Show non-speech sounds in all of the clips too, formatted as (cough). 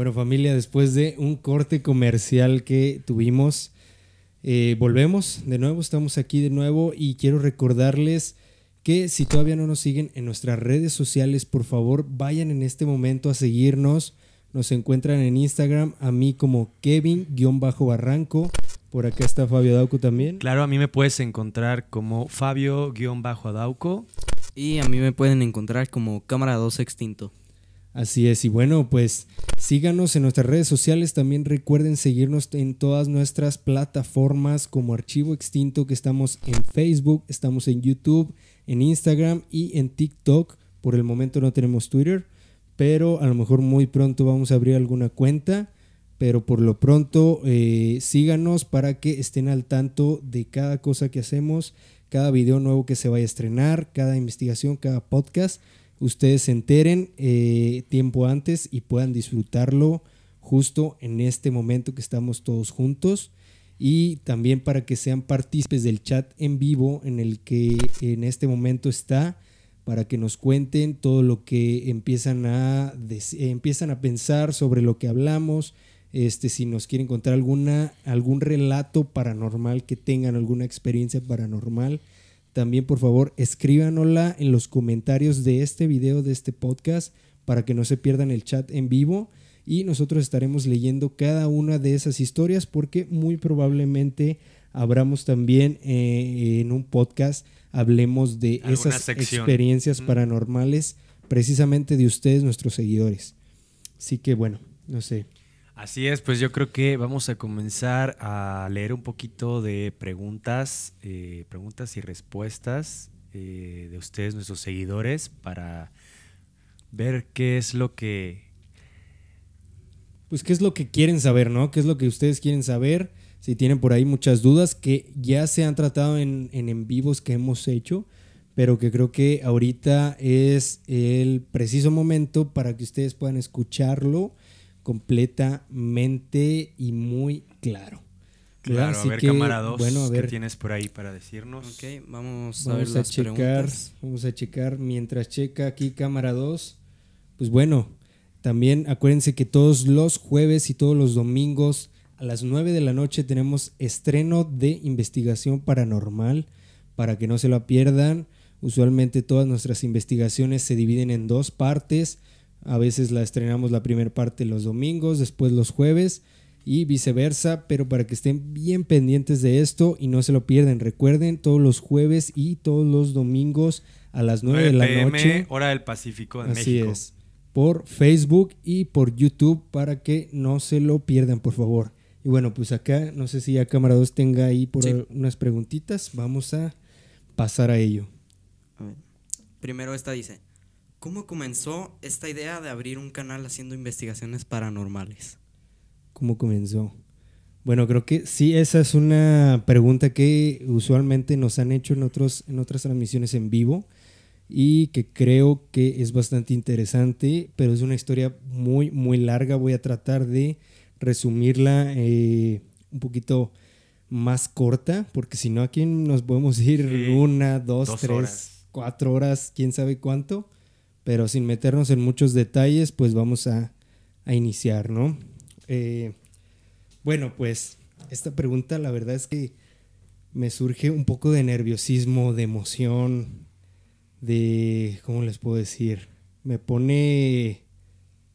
Bueno familia, después de un corte comercial que tuvimos, eh, volvemos de nuevo, estamos aquí de nuevo y quiero recordarles que si todavía no nos siguen en nuestras redes sociales, por favor vayan en este momento a seguirnos. Nos encuentran en Instagram a mí como Kevin-Barranco. Por acá está Fabio Adauco también. Claro, a mí me puedes encontrar como Fabio-Adauco. Y a mí me pueden encontrar como Cámara 2 Extinto. Así es, y bueno, pues síganos en nuestras redes sociales, también recuerden seguirnos en todas nuestras plataformas como Archivo Extinto, que estamos en Facebook, estamos en YouTube, en Instagram y en TikTok. Por el momento no tenemos Twitter, pero a lo mejor muy pronto vamos a abrir alguna cuenta, pero por lo pronto eh, síganos para que estén al tanto de cada cosa que hacemos, cada video nuevo que se vaya a estrenar, cada investigación, cada podcast ustedes se enteren eh, tiempo antes y puedan disfrutarlo justo en este momento que estamos todos juntos y también para que sean partícipes del chat en vivo en el que en este momento está para que nos cuenten todo lo que empiezan a, eh, empiezan a pensar sobre lo que hablamos, este, si nos quieren contar alguna, algún relato paranormal que tengan, alguna experiencia paranormal. También, por favor, escríbanosla en los comentarios de este video, de este podcast, para que no se pierdan el chat en vivo. Y nosotros estaremos leyendo cada una de esas historias porque muy probablemente abramos también eh, en un podcast, hablemos de esas experiencias paranormales precisamente de ustedes, nuestros seguidores. Así que bueno, no sé. Así es, pues yo creo que vamos a comenzar a leer un poquito de preguntas, eh, preguntas y respuestas eh, de ustedes, nuestros seguidores, para ver qué es lo que... Pues qué es lo que quieren saber, ¿no? ¿Qué es lo que ustedes quieren saber? Si tienen por ahí muchas dudas que ya se han tratado en, en, en vivos que hemos hecho, pero que creo que ahorita es el preciso momento para que ustedes puedan escucharlo completamente y muy claro. Claro, a ver, cámara 2, bueno, ¿qué tienes por ahí para decirnos? Ok, vamos a, ver a checar, Vamos a checar, mientras checa aquí cámara 2, pues bueno, también acuérdense que todos los jueves y todos los domingos a las 9 de la noche tenemos estreno de investigación paranormal, para que no se lo pierdan. Usualmente todas nuestras investigaciones se dividen en dos partes. A veces la estrenamos la primera parte los domingos, después los jueves y viceversa, pero para que estén bien pendientes de esto y no se lo pierdan, Recuerden, todos los jueves y todos los domingos a las 9, de la noche. Hora del Pacífico de así es. Por Facebook y por YouTube para que no se lo pierdan, por favor. Y bueno, pues acá, no sé si ya cámara 2 tenga ahí por unas preguntitas. Vamos a pasar a ello. Primero esta dice. ¿Cómo comenzó esta idea de abrir un canal haciendo investigaciones paranormales? ¿Cómo comenzó? Bueno, creo que sí, esa es una pregunta que usualmente nos han hecho en, otros, en otras transmisiones en vivo y que creo que es bastante interesante, pero es una historia muy, muy larga. Voy a tratar de resumirla eh, un poquito más corta, porque si no aquí nos podemos ir una, dos, tres, cuatro horas, quién sabe cuánto pero sin meternos en muchos detalles, pues vamos a, iniciar, ¿no? Eh, bueno, pues esta pregunta la verdad es que me surge un poco de nerviosismo, de emoción, de, ¿cómo les puedo decir? Me pone,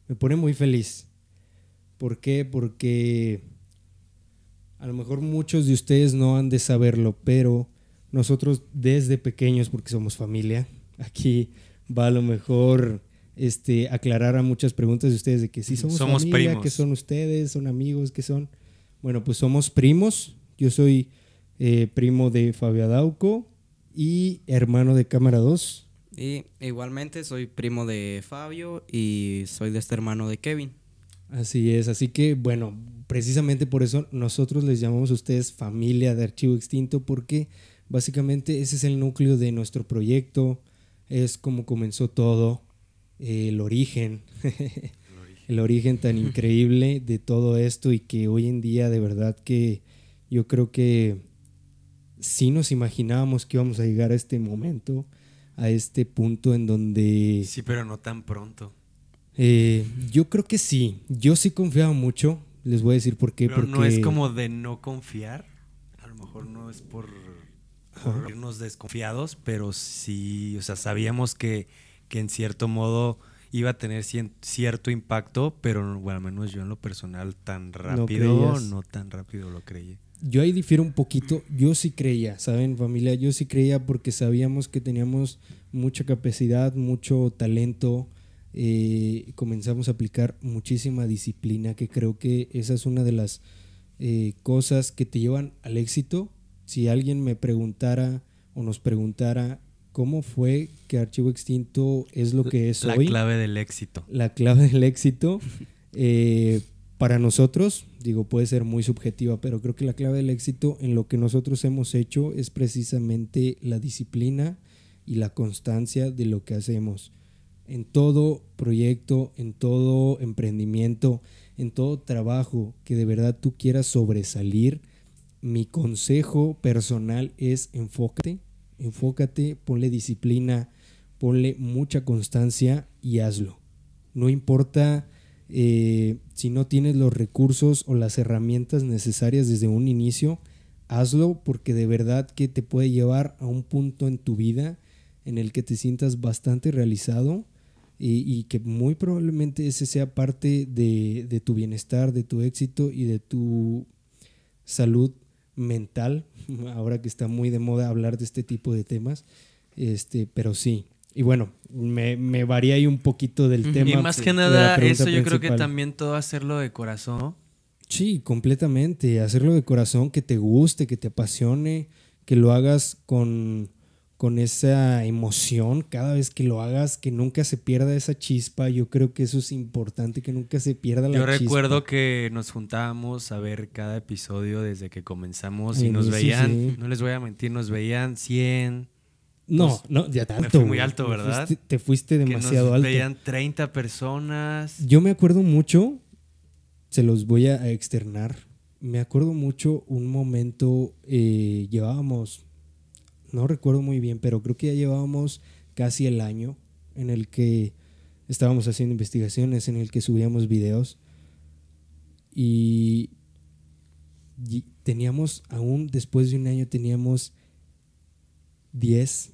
me pone muy feliz. ¿Por qué? Porque a lo mejor muchos de ustedes no han de saberlo, pero nosotros desde pequeños, porque somos familia, aquí va a lo mejor este, aclarar a muchas preguntas de ustedes de que sí somos, familia, que son ustedes, son amigos, que son... Bueno, pues somos primos. Yo soy eh, primo de Fabio Adauco y hermano de Cámara 2. Y igualmente soy primo de Fabio y soy de este hermano de Kevin. Así es, así que bueno, precisamente por eso nosotros les llamamos a ustedes familia de Archivo Extinto porque básicamente ese es el núcleo de nuestro proyecto, es como comenzó todo, eh, el, origen, el origen, tan (laughs) increíble de todo esto y que hoy en día de verdad que yo creo que sí nos imaginábamos que íbamos a llegar a este momento, a este punto en donde... Sí, pero no tan pronto. Eh, yo creo que sí, yo sí confiaba mucho, les voy a decir por qué. Pero porque... no es como de no confiar, a lo mejor no es por nos desconfiados, pero sí, o sea, sabíamos que, que en cierto modo iba a tener cierto impacto, pero bueno, al menos yo en lo personal tan rápido, no, tan rápido lo creí. Yo ahí difiero un poquito, yo sí creía, ¿saben familia? Yo sí creía porque sabíamos que teníamos mucha capacidad, mucho talento, eh, comenzamos a aplicar muchísima disciplina, que creo que esa es una de las eh, cosas que te llevan al éxito si alguien me preguntara o nos preguntara cómo fue que Archivo Extinto es lo que es la hoy. La clave del éxito. La clave del éxito. (laughs) Eh, para nosotros, digo, puede ser muy subjetiva, pero creo que la clave del éxito en lo que nosotros hemos hecho es precisamente la disciplina y la constancia de lo que hacemos. En todo proyecto, en todo emprendimiento, en todo trabajo que de verdad tú quieras sobresalir, mi consejo personal es enfócate, enfócate, ponle disciplina, ponle mucha constancia y hazlo. No importa eh, si no tienes los recursos o las herramientas necesarias desde un inicio, hazlo porque de verdad que te puede llevar a un punto en tu vida en el que te sientas bastante realizado y, que muy probablemente ese sea parte de, de tu bienestar, de tu éxito y de tu salud mental, (laughs) ahora que está muy de moda hablar de este tipo de temas, este, pero sí. Y bueno, me, me varía ahí un poquito del tema. Y más que nada, eso yo creo que también todo hacerlo de corazón. Sí, completamente. Hacerlo de corazón, que te guste, que te apasione, que lo hagas con, con esa emoción cada vez que lo hagas, que nunca se pierda esa chispa. Yo creo que eso es importante, que nunca se pierda la chispa. Yo recuerdo que nos juntábamos a ver cada episodio desde que comenzamos y nos veían, no les voy a mentir, nos veían 100. No, no, ya tanto. Me muy alto, ¿verdad? te fuiste demasiado alto nos Veían 30 personas. Yo me acuerdo mucho, se los voy a externar. Me acuerdo mucho un momento, eh, llevábamos no recuerdo muy bien, pero creo que ya llevábamos casi el año en el que estábamos haciendo investigaciones, en el que subíamos videos y, teníamos, aún después de un año, teníamos 10,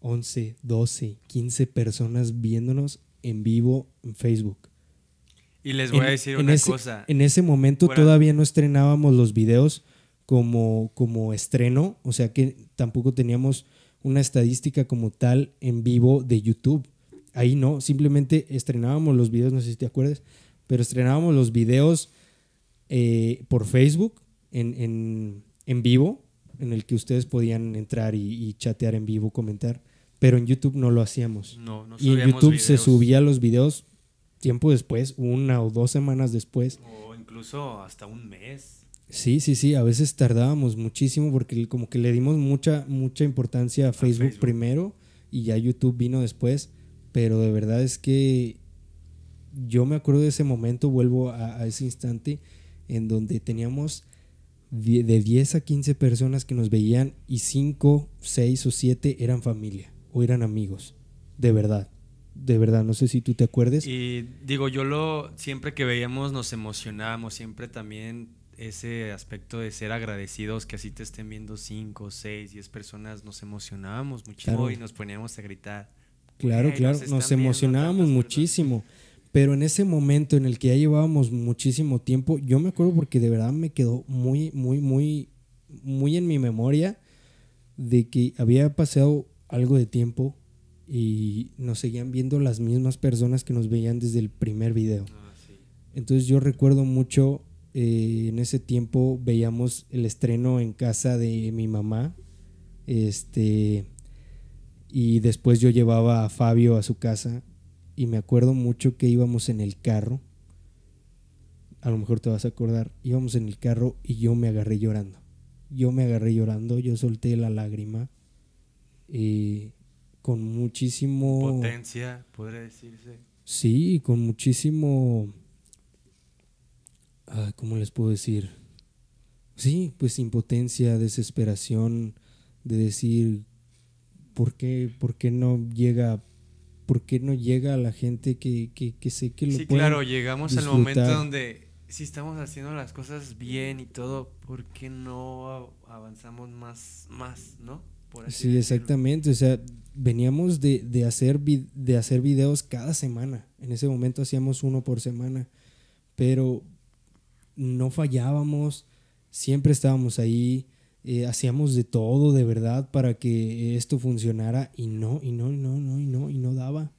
11, 12, 15 personas viéndonos en vivo en Facebook. Y les voy a decir una cosa. En ese momento todavía no estrenábamos los videos como, como estreno, o sea que tampoco teníamos una estadística como tal en vivo de YouTube. Ahí no, simplemente estrenábamos los videos, no sé si te acuerdas, pero estrenábamos los videos eh, por Facebook en, en, en, vivo, en el que ustedes podían entrar y, chatear en vivo, comentar, pero en YouTube no lo hacíamos. y en YouTube se subía los videos tiempo después, una o dos semanas después. O incluso hasta un mes. Sí, sí, sí, a veces tardábamos muchísimo porque como que le dimos mucha, mucha importancia a Facebook, primero y ya YouTube vino después, pero de verdad es que yo me acuerdo de ese momento, vuelvo a, a ese instante en donde teníamos de 10 a 15 personas que nos veían y 5, 6 o 7 eran familia o eran amigos, de verdad de verdad, no sé si tú te acuerdes. Y digo, yo lo, siempre que veíamos nos emocionábamos, siempre también ese aspecto de ser agradecidos, que así te estén viendo 5, 6, 10 personas, nos emocionábamos muchísimo y nos poníamos a gritar. Claro, claro, nos, emocionábamos muchísimo. Pero en ese momento en el que ya llevábamos muchísimo tiempo, yo me acuerdo porque de verdad me quedó muy, muy, muy, muy en mi memoria de que había pasado algo de tiempo y nos seguían viendo las mismas personas que nos veían desde el primer video. Ah, Entonces yo recuerdo mucho eh, en ese tiempo veíamos el estreno en casa de mi mamá. Este, y después yo llevaba a Fabio a su casa. Y me acuerdo mucho que íbamos en el carro. A lo mejor te vas a acordar. Íbamos en el carro y yo me agarré llorando. Yo me agarré llorando, yo solté la lágrima. Eh, con muchísimo. Potencia, podría decirse. Sí, con muchísimo ah, ¿cómo les puedo decir? Sí, pues impotencia, desesperación, de decir, ¿por qué, por no llega? ¿Por no llega a la gente que, que, que sé que lo Sí, claro, llegamos al momento donde si estamos haciendo las cosas bien y todo, ¿por qué no avanzamos más, más, no? sí, exactamente. O sea, veníamos de, de hacer de hacer videos cada semana. En ese momento hacíamos uno por semana. Pero no fallábamos, siempre estábamos ahí, eh, hacíamos de todo de verdad para que esto funcionara y no, y no, y no, no, y no, y no daba,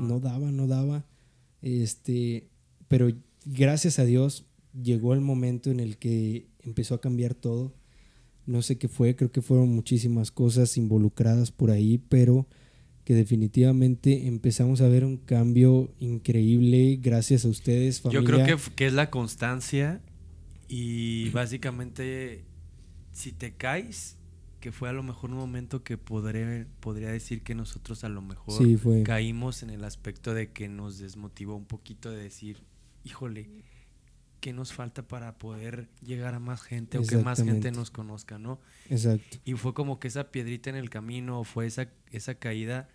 no daba, no daba. Este, pero gracias a Dios llegó el momento en el que empezó a cambiar todo. No sé qué fue, creo que fueron muchísimas cosas involucradas por ahí, pero que definitivamente empezamos a ver un cambio increíble gracias a ustedes. Familia. Yo creo que, es la constancia y básicamente si te caes, que fue a lo mejor un momento que podría decir que nosotros a lo mejor caímos en el aspecto de que nos desmotivó un poquito de decir, híjole, qué nos falta para poder llegar a más gente o que más gente nos conozca, ¿no? Exacto. Y fue como que esa piedrita en el camino, fue esa, esa caída.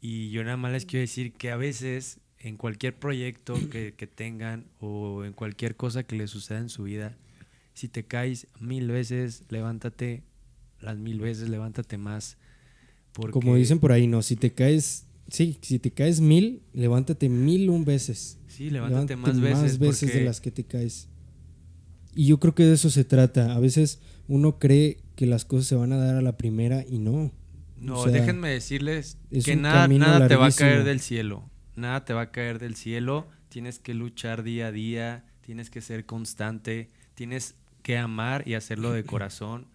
Y yo nada más les quiero decir que a veces en cualquier proyecto (clears throat) que, que tengan o en cualquier cosa que les suceda en su vida, si te caes mil veces, levántate las mil veces, levántate más. Porque... Como dicen por ahí, no, si te caes Sí, si te caes mil, levántate mil un veces. Sí, levántate, más veces. veces de las que te caes. Y yo creo que de eso se trata. A veces uno cree que las cosas se van a dar a la primera y no. No, déjenme decirles que nada, nada te va a caer del cielo. Nada te va a caer del cielo. Tienes que luchar día a día, tienes que ser constante, tienes que amar y hacerlo de corazón,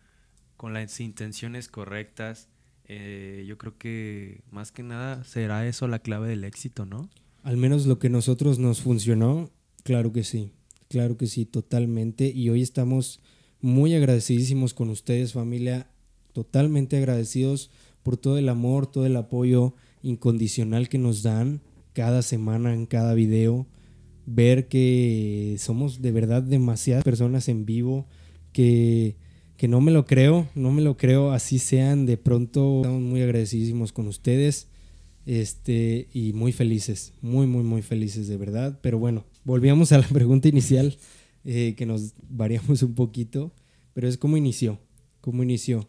con las intenciones correctas. Eh, yo creo que más que nada será eso la clave del éxito, ¿no? Al menos lo que nosotros nos funcionó, claro que sí, claro que sí, totalmente. Y hoy estamos muy agradecidísimos con ustedes, familia, totalmente agradecidos por todo el amor, todo el apoyo incondicional que nos dan cada semana en cada video. Ver que somos de verdad demasiadas personas en vivo que que no me lo creo, no me lo creo, así sean, de pronto estamos muy agradecidos con ustedes este, y muy felices, muy, muy, muy felices de verdad. Pero bueno, volvíamos a la (laughs) pregunta inicial, eh, que nos variamos un poquito, pero es cómo inició, cómo inició.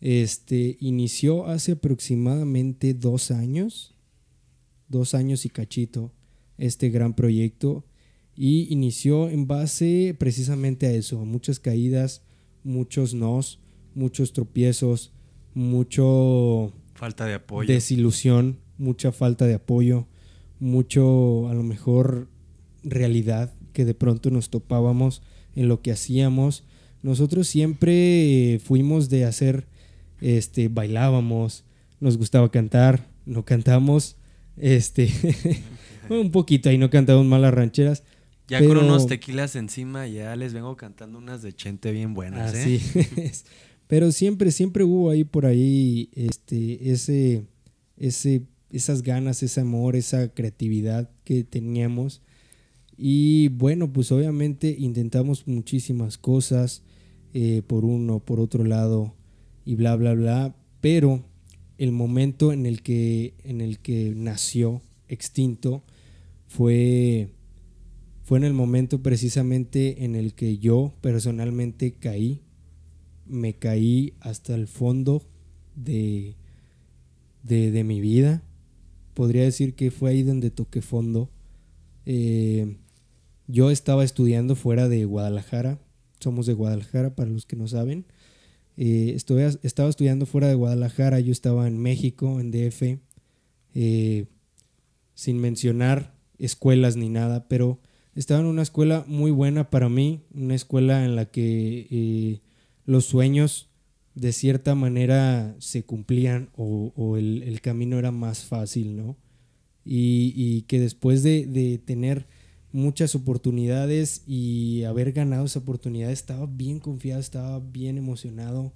Este, inició hace aproximadamente dos años, dos años y cachito, este gran proyecto. Y inició en base precisamente a eso, a muchas caídas, muchos nos, muchos tropiezos, mucho... Falta de apoyo. Desilusión, mucha falta de apoyo, mucho a lo mejor realidad que de pronto nos topábamos en lo que hacíamos. Nosotros siempre fuimos de hacer, este, bailábamos, nos gustaba cantar, no cantamos, este, (laughs) un poquito y no cantamos malas rancheras, ya con unos tequilas encima ya les vengo cantando unas de chente bien buenas, ¿eh? (laughs) Pero siempre, siempre hubo ahí por ahí este, ese, ese, esas ganas, ese amor, esa creatividad que teníamos. Y bueno, pues obviamente intentamos muchísimas cosas eh, por uno, por otro lado y bla, bla, bla. Pero el momento en el que, en el que nació Extinto fue fue en el momento precisamente en el que yo personalmente caí. Me caí hasta el fondo de, de, mi vida. Podría decir que fue ahí donde toqué fondo. Eh, yo estaba estudiando fuera de Guadalajara. Somos de Guadalajara, para los que no saben. Eh, estaba estudiando fuera de Guadalajara. Yo estaba en México, en DF. Eh, sin mencionar escuelas ni nada, pero estaba en una escuela muy buena para mí, una escuela en la que eh, los sueños de cierta manera se cumplían o, el, camino era más fácil, ¿no? Y, que después de, tener muchas oportunidades y haber ganado esa oportunidad, estaba bien confiado, estaba bien emocionado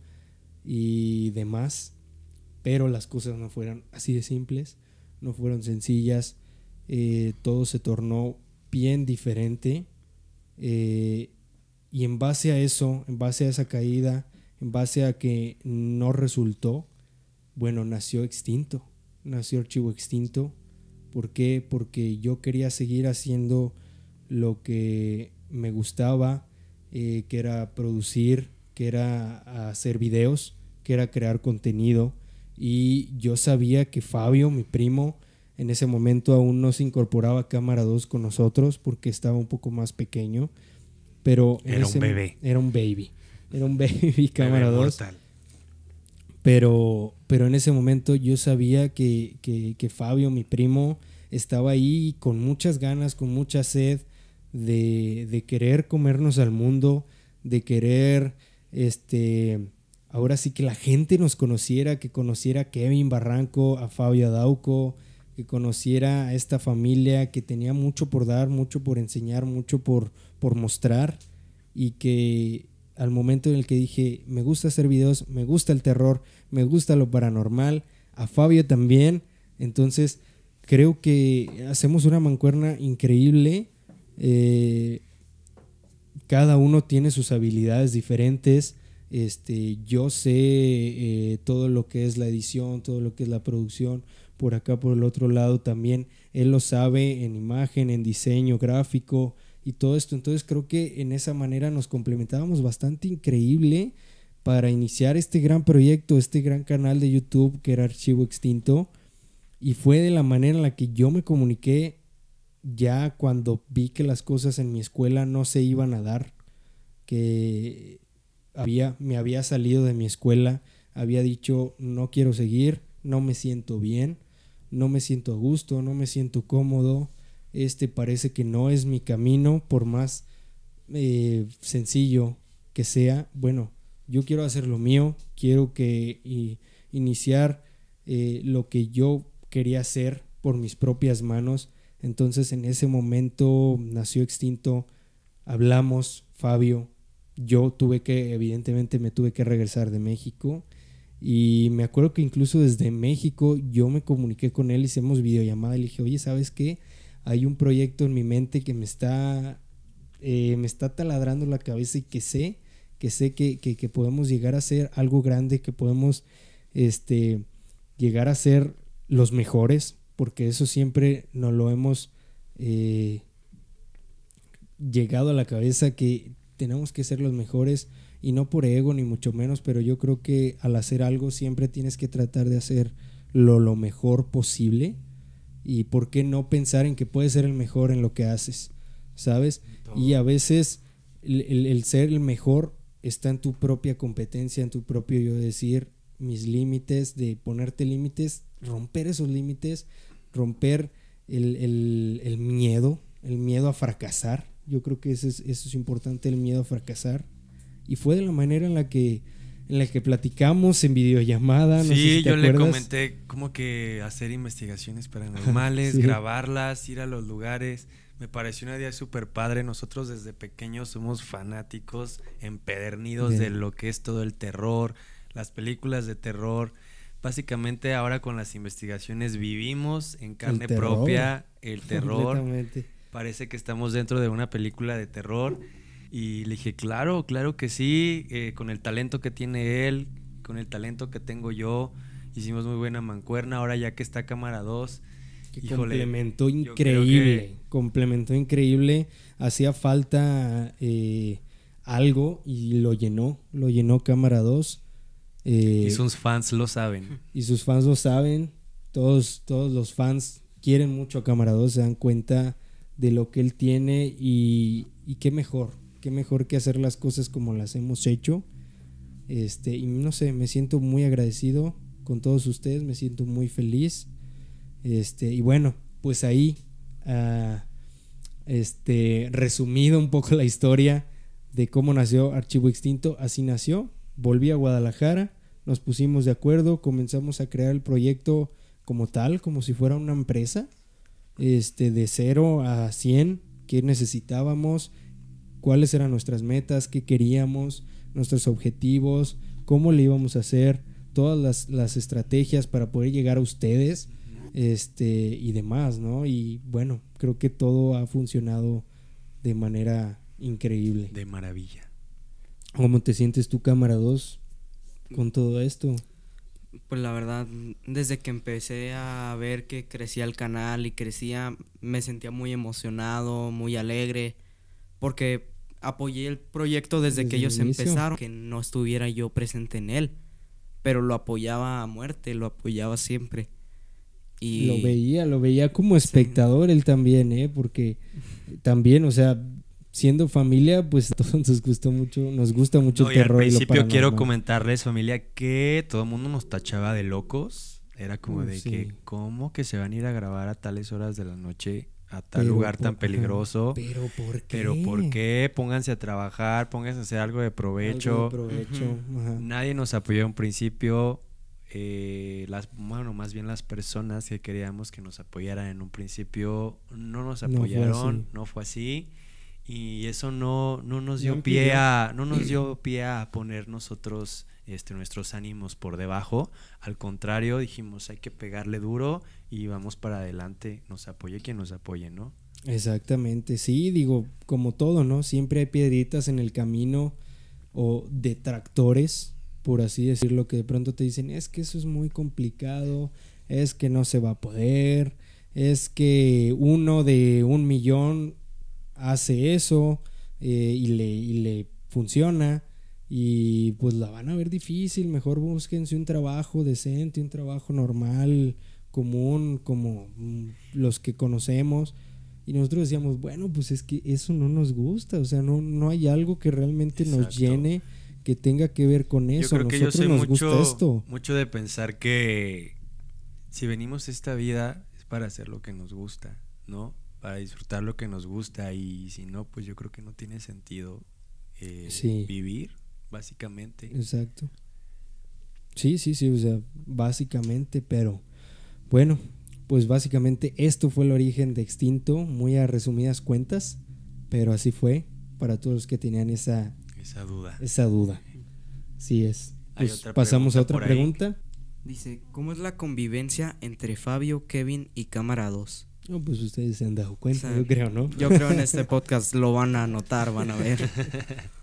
y demás, pero las cosas no fueron así de simples, no fueron sencillas, eh, todo se tornó bien diferente. Eh, y en base a eso, en base a esa caída, en base a que no resultó, bueno, nació extinto, nació archivo extinto. ¿Por qué? Porque yo quería seguir haciendo lo que me gustaba, eh, que era producir, que era hacer videos, que era crear contenido. Y yo sabía que Fabio, mi primo, en ese momento aún no se incorporaba cámara 2 con nosotros porque estaba un poco más pequeño, pero era un bebé. Era un baby. Era un (laughs) baby cámara 2. Pero, pero en ese momento yo sabía que, que, Fabio, mi primo, estaba ahí con muchas ganas, con mucha sed de, querer comernos al mundo, de querer este ahora sí que la gente nos conociera, que conociera a Kevin Barranco, a Fabio Adauco, que conociera a esta familia que tenía mucho por dar, mucho por enseñar, mucho por, por mostrar y que al momento en el que dije, me gusta hacer videos, me gusta el terror, me gusta lo paranormal, a Fabio también, entonces creo que hacemos una mancuerna increíble. Eh, cada uno tiene sus habilidades diferentes, este, yo sé eh, todo lo que es la edición, todo lo que es la producción, por acá, por el otro lado también, él lo sabe en imagen, en diseño gráfico y todo esto. Entonces creo que en esa manera nos complementábamos bastante increíble para iniciar este gran proyecto, este gran canal de YouTube que era Archivo Extinto. Y fue de la manera en la que yo me comuniqué ya cuando vi que las cosas en mi escuela no se iban a dar, que me había salido de mi escuela, había dicho, no quiero seguir, no me siento bien, no me siento a gusto, no me siento cómodo, este parece que no es mi camino, por más eh, sencillo que sea, bueno, yo quiero hacer lo mío, quiero que iniciar eh, lo que yo quería hacer por mis propias manos. Entonces en ese momento nació Extinto, hablamos, Fabio, yo tuve que, evidentemente me tuve que regresar de México. Y me acuerdo que incluso desde México yo me comuniqué con él, hicimos videollamada y le dije, oye, ¿sabes qué? Hay un proyecto en mi mente que me está, eh, me está taladrando la cabeza y que sé, que sé que, podemos llegar a ser algo grande, que podemos este, llegar a ser los mejores, porque eso siempre nos lo hemos eh, llegado a la cabeza, que tenemos que ser los mejores y no por ego ni mucho menos, pero yo creo que al hacer algo siempre tienes que tratar de hacer lo, mejor posible y por qué no pensar en que puedes ser el mejor en lo que haces, ¿sabes? Y a veces el, ser el mejor está en tu propia competencia, en tu propio yo decir mis límites, de ponerte límites, romper esos límites, romper el, el miedo, el miedo a fracasar, yo creo que eso es, eso es importante, el miedo a fracasar. Y fue de la manera en la que, en la que platicamos en videollamada. No sí, yo le comenté como que hacer investigaciones paranormales, (laughs) grabarlas, ir a los lugares. Me pareció una idea súper padre. Nosotros desde pequeños somos fanáticos, empedernidos de lo que es todo el terror, las películas de terror. Básicamente ahora con las investigaciones vivimos en carne propia el (laughs) terror parece que estamos dentro de una película de terror. Y le dije, claro, claro que sí, eh, con el talento que tiene él, con el talento que tengo yo, hicimos muy buena mancuerna, ahora ya que está cámara 2. Complementó increíble, Complementó increíble, hacía falta eh, algo y lo llenó, lo llenó cámara 2. Eh, y sus fans lo saben. Y sus fans lo saben, todos, todos los fans quieren mucho a cámara 2, se dan cuenta de lo que él tiene y, qué mejor, qué mejor que hacer las cosas como las hemos hecho. Este, y no sé, me siento muy agradecido con todos ustedes, me siento muy feliz. Este, y bueno, pues ahí, ah, este, resumido un poco (laughs) la historia de cómo nació Archivo Extinto, así nació, volví a Guadalajara, nos pusimos de acuerdo, comenzamos a crear el proyecto como tal, como si fuera una empresa este, de 0 a 100, qué necesitábamos, cuáles eran nuestras metas, qué queríamos, nuestros objetivos, cómo le íbamos a hacer, todas las, las estrategias para poder llegar a ustedes este, y demás, ¿no? Y bueno, creo que todo ha funcionado de manera increíble. De maravilla. ¿Cómo te sientes tú, cámara 2, con todo esto? Pues la verdad, desde que empecé a ver que crecía el canal y crecía, me sentía muy emocionado, muy alegre, porque apoyé el proyecto desde, que ellos empezaron, que no estuviera yo presente en él, pero lo apoyaba a muerte, lo apoyaba siempre. Y... Lo veía, lo veía como espectador él también, ¿eh? Porque también, o sea, siendo familia, pues (laughs) a todos nos gustó mucho, nos gusta mucho no, el terror. Y al principio quiero comentarles, familia, que todo el mundo nos tachaba de locos. Era como de que, ¿cómo que se van a ir a grabar a tales horas de la noche? A tal lugar tan peligroso. Pero ¿por qué? Pero ¿por qué? Pónganse a trabajar, pónganse a hacer algo de provecho. provecho. Nadie nos apoyó en principio. Eh, las, bueno, más bien las personas que queríamos que nos apoyaran en un principio no nos apoyaron, No fue así y eso no, no nos dio pie a no nos dio (clears throat) pie a poner nosotros este, nuestros ánimos por debajo al contrario dijimos hay que pegarle duro y vamos para adelante nos apoye quien nos apoye no exactamente sí digo como todo no siempre hay piedritas en el camino o detractores por así decirlo que de pronto te dicen es que eso es muy complicado es que no se va a poder es que uno de un millón hace eso eh, y, le, y le funciona y pues la van a ver difícil, mejor búsquense un trabajo decente, un trabajo normal, común, como mm, los que conocemos. Y nosotros decíamos, bueno, pues es que eso no nos gusta, o sea, no, no hay algo que realmente nos llene que tenga que ver con eso. Yo yo esto. mucho de pensar que si venimos a esta vida es para hacer lo que nos gusta, ¿no? para disfrutar lo que nos gusta y si no, pues yo creo que no tiene sentido eh, vivir, básicamente. Exacto. Sí, sí, sí, o sea, básicamente, pero bueno, pues básicamente esto fue el origen de Extinto, muy a resumidas cuentas, pero así fue para todos los que tenían esa, esa duda. Esa duda. Sí es. Pues pasamos a otra pregunta. Dice, ¿cómo es la convivencia entre Fabio, Kevin y Camarados... No, pues ustedes se han dado cuenta, yo creo, ¿no? Yo creo en este podcast lo van a notar, van a ver. (laughs)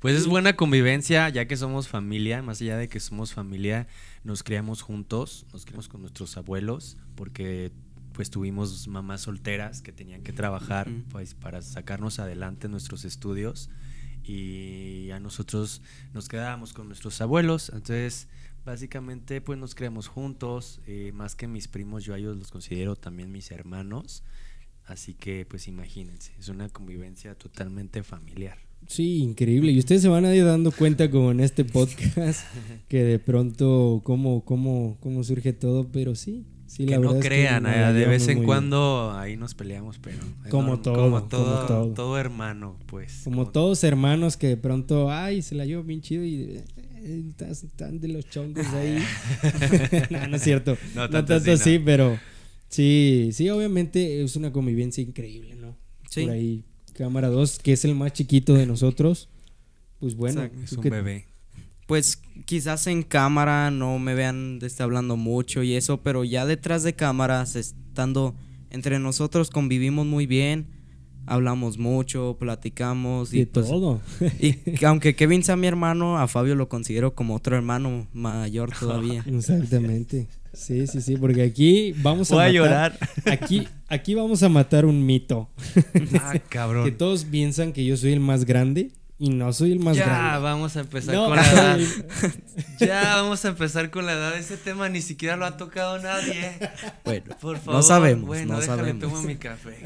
Pues es buena convivencia, ya que somos familia, más allá de que somos familia, nos criamos juntos, nos criamos con nuestros abuelos, porque pues tuvimos mamás solteras que tenían que trabajar pues, para sacarnos adelante nuestros estudios y a nosotros nos quedábamos con nuestros abuelos, entonces Básicamente, pues nos creamos juntos, eh, más que mis primos, yo a ellos los considero también mis hermanos. Así que, pues imagínense, es una convivencia totalmente familiar. Sí, increíble. Y ustedes se van a ir dando cuenta como en este podcast (laughs) que de pronto cómo, cómo, cómo surge todo, pero sí. sí que la no crean, es que eh, de vez en cuando ahí nos peleamos, pero como, todo, como todo, todo, hermano, pues. Como, como, todos hermanos que de pronto, ay, se la llevo bien chido y están de los chongos ah. ahí. (laughs) no, no es cierto. No tanto, así, pero sí, sí, obviamente es una convivencia increíble, ¿no? Por ahí, cámara 2, que es el más chiquito de nosotros. Pues bueno. es un bebé. Pues quizás en cámara no me vean está hablando mucho y eso, pero ya detrás de cámaras, estando entre nosotros, convivimos muy bien hablamos mucho, platicamos y, pues, todo. y aunque Kevin sea mi hermano, a Fabio lo considero como otro hermano mayor todavía. Exactamente. Sí, sí, sí, porque aquí vamos a, a llorar. Aquí, aquí vamos a matar un mito. Ah, cabrón. Que todos piensan que yo soy el más grande y no soy el más grande. Ya vamos a empezar con la edad. (laughs) ya vamos a empezar con la edad. Ese tema ni siquiera lo ha tocado nadie. Bueno, por favor. No sabemos. Bueno, no sabemos. mi café.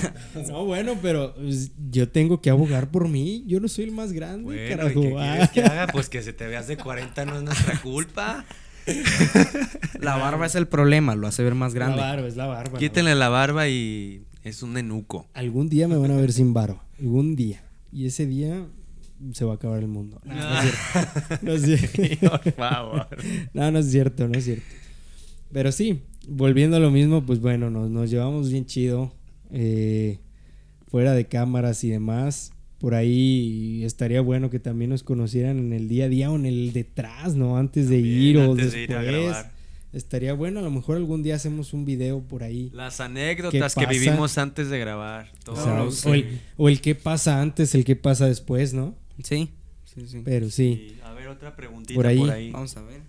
(laughs) no, bueno, pero pues, yo tengo que abogar por mí. Yo no soy el más grande, qué ah. que haga? Pues que se te veas de 40 no es nuestra culpa. (laughs) la barba es el problema, lo hace ver más grande. La barba, es la barba. Quítenle la barba y es un nenuco. Algún día me van a ver sin barba. Algún día. Y ese día se va a acabar el mundo. No, es cierto. No es (laughs) cierto. Por favor. No, no es cierto, no es cierto. Pero sí, volviendo a lo mismo, pues bueno, nos llevamos bien chido eh, fuera de cámaras y demás. Por ahí estaría bueno que también nos conocieran en el día a día o en el detrás, ¿no? Antes de ir o después. De Estaría bueno, a lo mejor algún día hacemos un video por ahí. Las anécdotas que vivimos antes de grabar. O, el, que pasa antes, el que pasa después, ¿no? Sí, Pero sí. a ver, otra preguntita por ahí. Vamos a ver.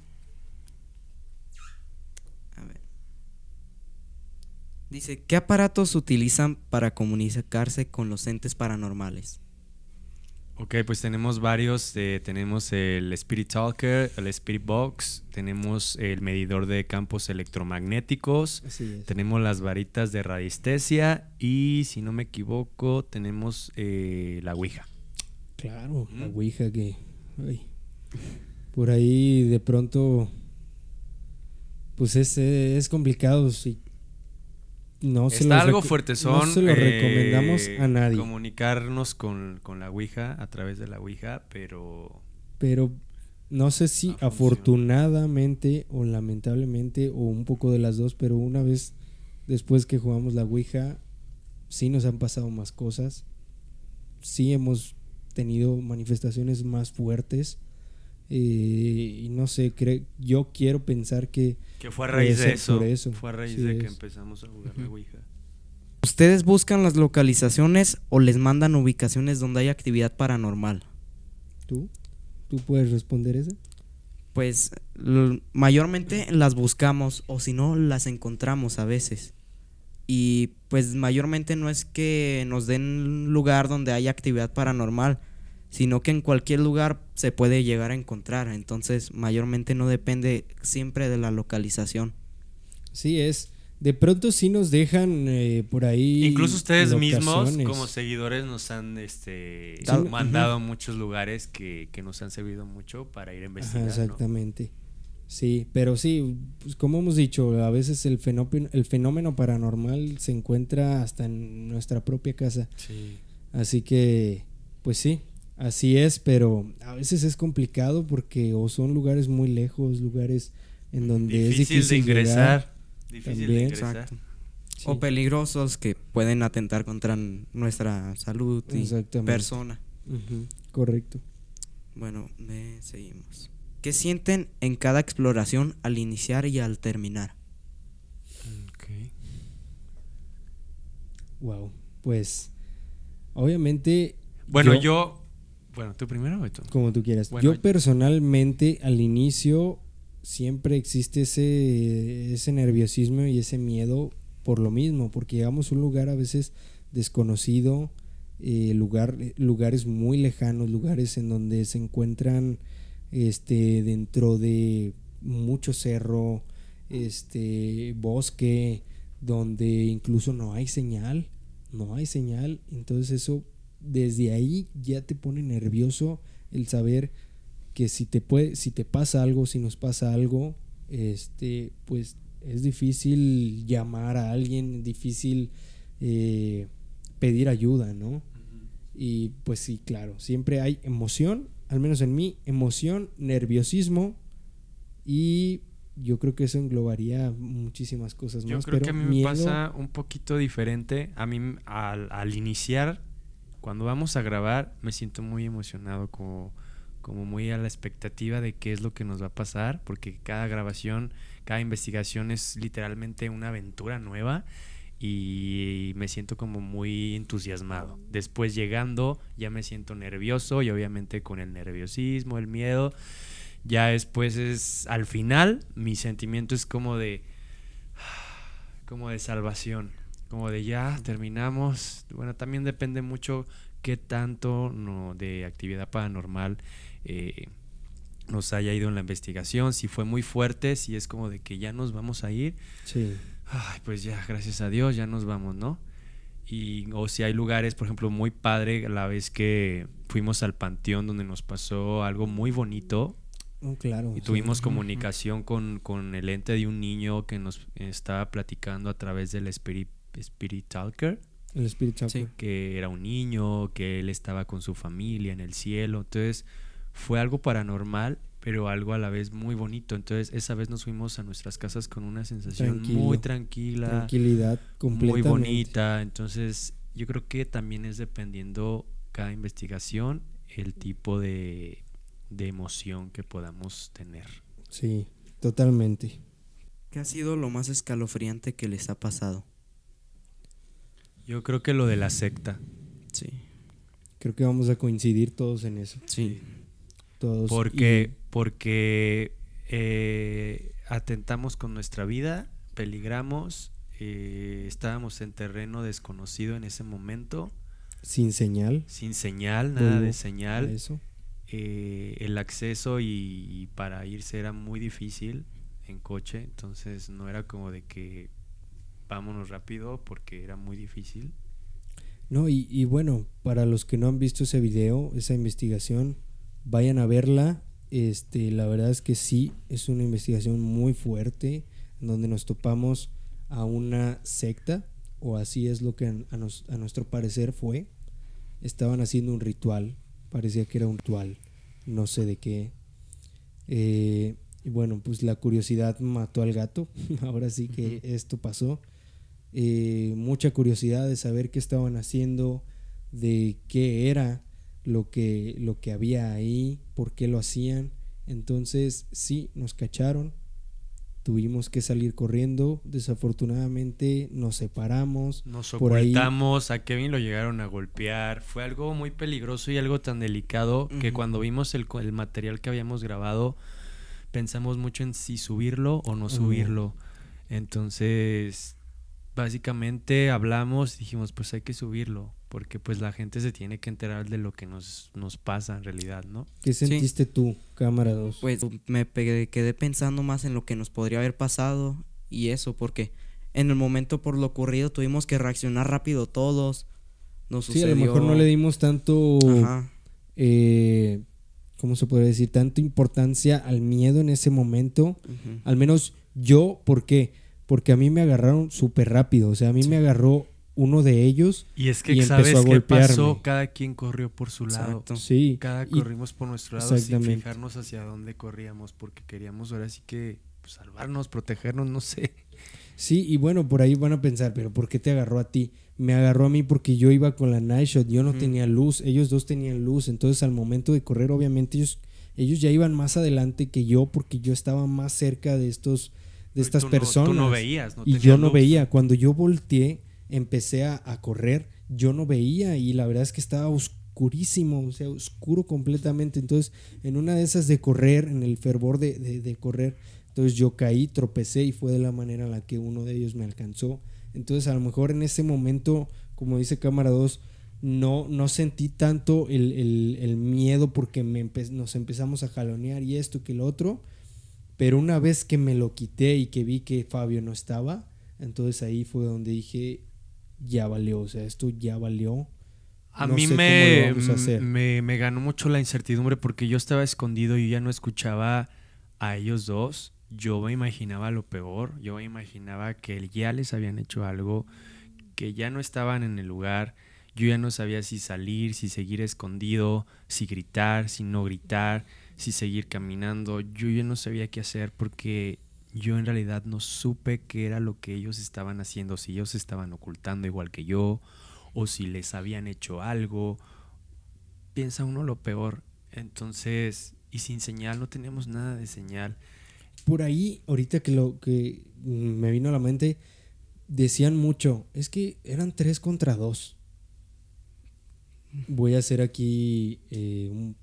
Dice, ¿qué aparatos utilizan para comunicarse con los entes paranormales? Ok, pues tenemos varios. Eh, tenemos el Spirit Talker, el Spirit Box, tenemos el medidor de campos electromagnéticos, tenemos las varitas de radiestesia y, si no me equivoco, tenemos eh, la Ouija. Claro, la Ouija que... por ahí de pronto, pues es, eh, es complicado no se Está algo fuerte, son. No se lo eh, recomendamos a nadie. Comunicarnos con, la Ouija a través de la Ouija, pero. Pero no sé si afortunadamente o lamentablemente o un poco de las dos, pero una vez después que jugamos la Ouija, sí nos han pasado más cosas. Sí hemos tenido manifestaciones más fuertes. Eh, y no sé, yo quiero pensar que... Que fue a raíz de eso. Fue a raíz de que empezamos a jugar la Ouija. ¿Ustedes buscan las localizaciones o les mandan ubicaciones donde hay actividad paranormal? ¿Tú? ¿Tú puedes responder eso? Pues mayormente las buscamos o si no las encontramos a veces. Y pues mayormente no es que nos den lugar donde hay actividad paranormal, sino que en cualquier lugar se puede llegar a encontrar. Entonces, mayormente no depende siempre de la localización. Sí, es. De pronto sí nos dejan eh, por ahí. Incluso ustedes mismos, como seguidores, nos han este, mandado a muchos lugares que, nos han servido mucho para ir a exactamente. Sí, pero sí, pues, como hemos dicho, a veces el fenómeno, el fenómeno paranormal se encuentra hasta en nuestra propia casa. Así que, pues sí, Así es, pero a veces es complicado porque o son lugares muy lejos, lugares en donde es difícil ingresar. difícil ingresar. O peligrosos que pueden atentar contra nuestra salud y persona. Correcto. Bueno, seguimos. ¿Qué sienten en cada exploración al iniciar y al terminar? Wow. Pues, obviamente. Bueno, yo bueno, ¿tú primero o tú? Como tú quieras. yo personalmente al inicio siempre existe ese, ese nerviosismo y ese miedo por lo mismo, porque llegamos a un lugar a veces desconocido, eh, lugar, lugares muy lejanos, lugares en donde se encuentran este, dentro de mucho cerro, este, bosque, donde incluso no hay señal, no hay señal, entonces eso desde ahí ya te pone nervioso el saber que si te puede, si te pasa algo, si nos pasa algo, este, pues es difícil llamar a alguien, es difícil eh, pedir ayuda, ¿no? Y pues sí, claro, siempre hay emoción, al menos en mí, emoción, nerviosismo y yo creo que eso englobaría muchísimas cosas yo más. Yo creo que a mí me pasa un poquito diferente. A mí, al iniciar cuando vamos a grabar me siento muy emocionado, como, muy a la expectativa de qué es lo que nos va a pasar, porque cada grabación, cada investigación es literalmente una aventura nueva y me siento como muy entusiasmado. Después llegando ya me siento nervioso y obviamente con el nerviosismo, el miedo. Ya después es al final mi sentimiento es como de (sighs) como de salvación, como de ya terminamos. Bueno, también depende mucho qué tanto no, de actividad paranormal eh, nos haya ido en la investigación, si fue muy fuerte, si es como de que ya nos vamos a ir. Sí. Ay, pues ya, gracias a Dios, ya nos vamos, ¿no? Y, o si hay lugares, por ejemplo, muy padre, la vez que fuimos al panteón donde nos pasó algo muy bonito. Oh, claro. Y tuvimos comunicación con, con, el ente de un niño que nos estaba platicando a través del espíritu Spirit Talker. El Spirit Que era un niño, que él estaba con su familia en el cielo. Entonces, fue algo paranormal, pero algo a la vez muy bonito. Entonces, esa vez nos fuimos a nuestras casas con una sensación muy tranquila. Tranquilidad Muy bonita. Entonces, yo creo que también es dependiendo cada investigación el tipo de, de emoción que podamos tener. Sí, totalmente. ¿Qué ha sido lo más escalofriante que les ha pasado? Yo creo que lo de la secta. Sí. Creo que vamos a coincidir todos en eso. Sí. Todos. Porque, porque eh, atentamos con nuestra vida, peligramos, eh, estábamos en terreno desconocido en ese momento. Sin señal. Sin señal, nada de señal. Eso. Eh, el acceso y para irse era muy difícil en coche, entonces no era como de que vámonos rápido porque era muy difícil. No, y, bueno, para los que no han visto ese video, esa investigación, vayan a verla. Este, la verdad es que sí, es una investigación muy fuerte, donde nos topamos a una secta, o así es lo que a, nuestro parecer fue. Estaban haciendo un ritual, parecía que era un ritual, no sé de qué. Eh, y bueno, pues la curiosidad mató al gato, (laughs) ahora sí que esto pasó. Eh, mucha curiosidad de saber qué estaban haciendo, de qué era lo que, lo que había ahí, por qué lo hacían. Entonces, sí, nos cacharon, tuvimos que salir corriendo, desafortunadamente nos separamos. Nos ocultamos, a Kevin lo llegaron a golpear, fue algo muy peligroso y algo tan delicado que cuando vimos el, material que habíamos grabado, pensamos mucho en si subirlo o no subirlo. Entonces, básicamente hablamos, dijimos, pues hay que subirlo, porque pues la gente se tiene que enterar de lo que nos, nos pasa en realidad, ¿no? ¿Qué sentiste tú, cámara 2? Pues me quedé pensando más en lo que nos podría haber pasado y eso, porque en el momento por lo ocurrido tuvimos que reaccionar rápido todos. Nos sucedió... Sí, a lo mejor no le dimos tanto... Eh, ¿Cómo se puede decir? Tanta importancia al miedo en ese momento. Al menos yo, ¿por qué? porque a mí me agarraron súper rápido. O sea, a mí me agarró uno de ellos y es que sabes empezó a qué pasó cada quien corrió por su lado sí cada corrimos por nuestro lado sin fijarnos hacia dónde corríamos porque queríamos ahora sí que pues, salvarnos protegernos no sé sí y bueno por ahí van a pensar pero por qué te agarró a ti me agarró a mí porque yo iba con la night yo no tenía luz ellos dos tenían luz entonces al momento de correr obviamente ellos ellos ya iban más adelante que yo porque yo estaba más cerca de estos de estas personas. No, veías, y yo no veía. Cuando yo volteé, empecé a, correr, yo no veía y la verdad es que estaba oscurísimo, o sea, oscuro completamente. Entonces, en una de esas de correr, en el fervor de, correr, entonces yo caí, tropecé y fue de la manera en la que uno de ellos me alcanzó. Entonces, a lo mejor en ese momento, como dice Cámara 2, no, no sentí tanto el, el, miedo porque me nos empezamos a jalonear y esto que lo otro pero una vez que me lo quité y que vi que Fabio no estaba, entonces ahí fue donde dije, ya valió, o sea, esto ya valió. A mí me, me, me, ganó mucho la incertidumbre porque yo estaba escondido y ya no escuchaba a ellos dos. Yo me imaginaba lo peor, yo me imaginaba que ya les habían hecho algo, que ya no estaban en el lugar, yo ya no sabía si salir, si seguir escondido, si gritar, si no gritar y seguir caminando. Yo ya no sabía qué hacer porque yo en realidad no supe qué era lo que ellos estaban haciendo, si ellos estaban ocultando igual que yo o si les habían hecho algo. Piensa uno lo peor. Entonces, y sin señal, no tenemos nada de señal. Por ahí, ahorita que lo que me vino a la mente, decían mucho, es que eran tres contra dos. Voy a hacer aquí eh, un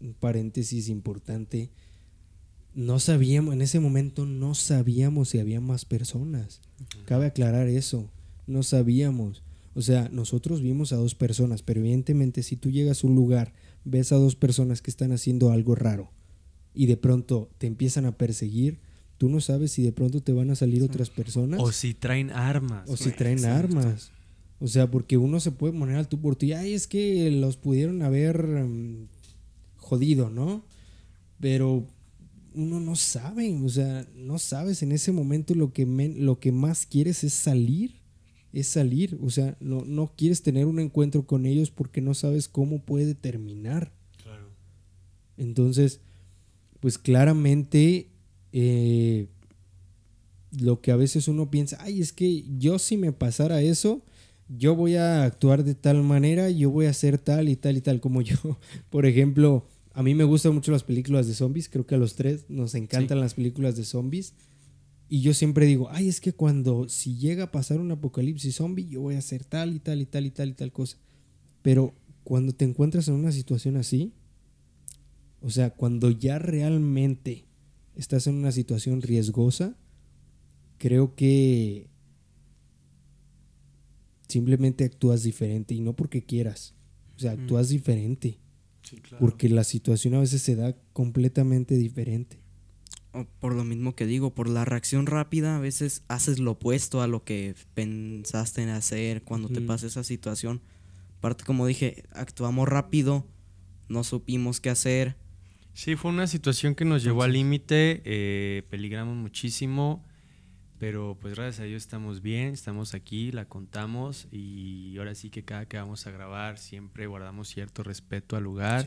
un paréntesis importante, no sabíamos, en ese momento no sabíamos si había más personas. Cabe aclarar eso, no sabíamos. O sea, nosotros vimos a dos personas, pero evidentemente si tú llegas a un lugar, ves a dos personas que están haciendo algo raro y de pronto te empiezan a perseguir, tú no sabes si de pronto te van a salir otras personas. O si traen armas. O si traen armas. O sea, porque uno se puede poner al tú por ti. Ay, es que los pudieron haber mm, jodido, ¿no? Pero uno no sabe, o sea, no sabes en ese momento lo que, lo que más quieres es salir, es salir, o sea, no, quieres tener un encuentro con ellos porque no sabes cómo puede terminar. Claro. Entonces, pues claramente eh, lo que a veces uno piensa, ay, es que yo si me pasara eso, yo voy a actuar de tal manera, yo voy a hacer tal y tal y tal como yo, (laughs) por ejemplo, a mí me gustan mucho las películas de zombies, creo que a los tres nos encantan las películas de zombies. Y yo siempre digo, ay, es que cuando si llega a pasar un apocalipsis zombie, yo voy a hacer tal y tal y tal y tal y tal cosa. Pero cuando te encuentras en una situación así, o sea, cuando ya realmente estás en una situación riesgosa, creo que simplemente actúas diferente y no porque quieras. O sea, actúas diferente. Porque la situación a veces se da completamente diferente. por lo mismo que digo, por la reacción rápida, a veces haces lo opuesto a lo que pensaste en hacer cuando te pasa esa situación. Aparte, como dije, actuamos rápido, no supimos qué hacer. Sí, fue una situación que nos llevó al límite, eh, peligramos muchísimo pero pues gracias a Dios estamos bien, estamos aquí, la contamos y ahora sí que cada que vamos a grabar siempre guardamos cierto respeto al lugar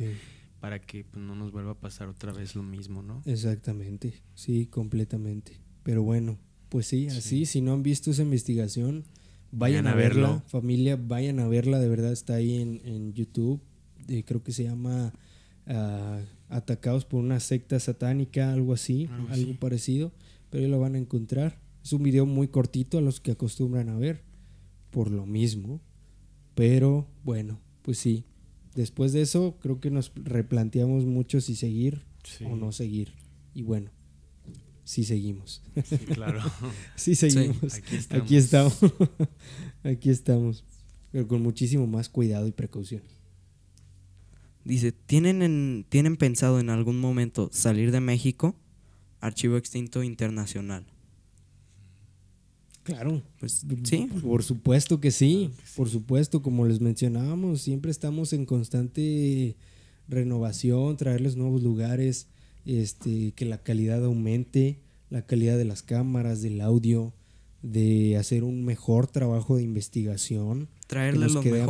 para que pues, no nos vuelva a pasar otra vez lo mismo, ¿no? Exactamente, sí, completamente. Pero bueno, pues sí, así, si no han visto esa investigación, vayan, a, verlo. familia, vayan a verla, de verdad está ahí en, YouTube, creo que se llama ah, Atacados por una secta satánica, algo así, algo, parecido, pero ahí lo van a encontrar. Es un video muy cortito a los que acostumbran a ver, por lo mismo. Pero bueno, pues sí. Después de eso, creo que nos replanteamos mucho si seguir o no seguir. Y bueno, sí seguimos. Sí, claro. (laughs) sí seguimos. aquí estamos. (laughs) Aquí estamos. Pero con muchísimo más cuidado y precaución. Dice, ¿tienen, ¿tienen pensado en algún momento salir de México? Archivo Extinto Internacional. Claro, pues mm, sí. Por supuesto que sí, por supuesto, como les mencionábamos, siempre estamos en constante renovación, traerles nuevos lugares, este, que la calidad aumente, la calidad de las cámaras, del audio, de hacer un mejor trabajo de investigación. Traerles que